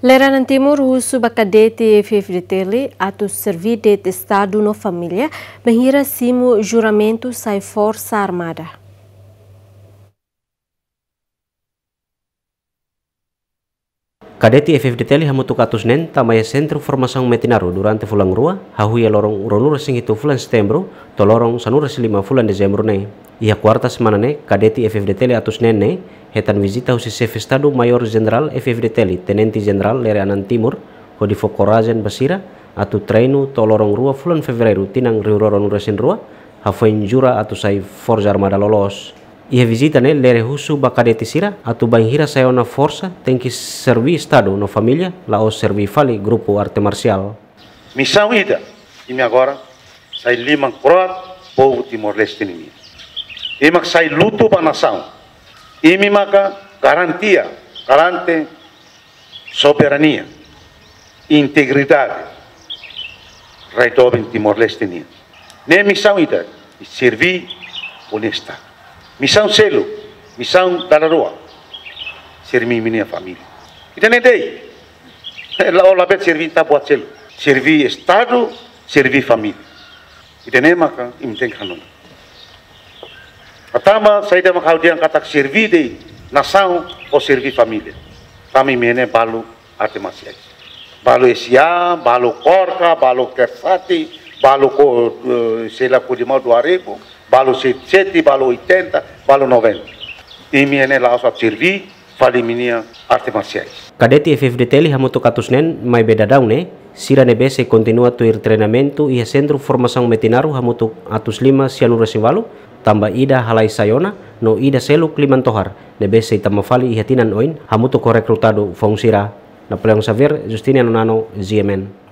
Leranan Timur husu bakadete fevretele atu servide de Estado no família, benhira simo juramento sai força armada. Kadeti F-22 hamu nen tamaya sentro formasang metinaru durante fulan rua, hahuya lorong uronur sing itu fulan setembro, to lorong sanures lima fulan Desember ne. Ia quarta semana ne, cadete atus nen ne, hetan visita husi chef mayor general FFDT, tenenti general lere anan timur, hodi fokorazen basira, atu treino to lorong rua fulan Fevereiro tinang riuroron resin rua, hafuin jura atu sai forza lolos. e visita né, lere rehusu bakadete sira atu banhira na força tem que servir estado na família lá o servir fale grupo arte marcial missão ida e me agora sai lima croat povo timor leste ni e mak sai luto pa nação e me maka garantia garante soberania integridade reitoben timor leste ni ne missão ida servir honestamente misang selo, misang dalaroa, servir minha família. famili. tem ideia? Eh, Lá o labet servir tá boa selo, servir estado, sirvi famili. Ita tem nem maca, e Atama canon. Pertama, saya dah mahu dia kata servir dei nasau, ou oh servir famili. Kami mene balu ate Balu esia, balu korka, balu kefati, balu ko, eh, sela kudimau dua ribu balu 70, balu 80, balu 90. Imene la osat sirvi, faliminia arte marciais. Cadete FFDT Hamuto Catusnen, mai bedadaune, Sira Nebese continua tu treinamento e formasang Metinaru Hamuto Atus Lima Sianura Sivalu, tamba ida halai sayona, no ida seluk liman tohar, Nebese tamafali ihatinan oin, Hamuto korekrutado fong sira. Napoleon Xavier, Justiniano Nano, GMN.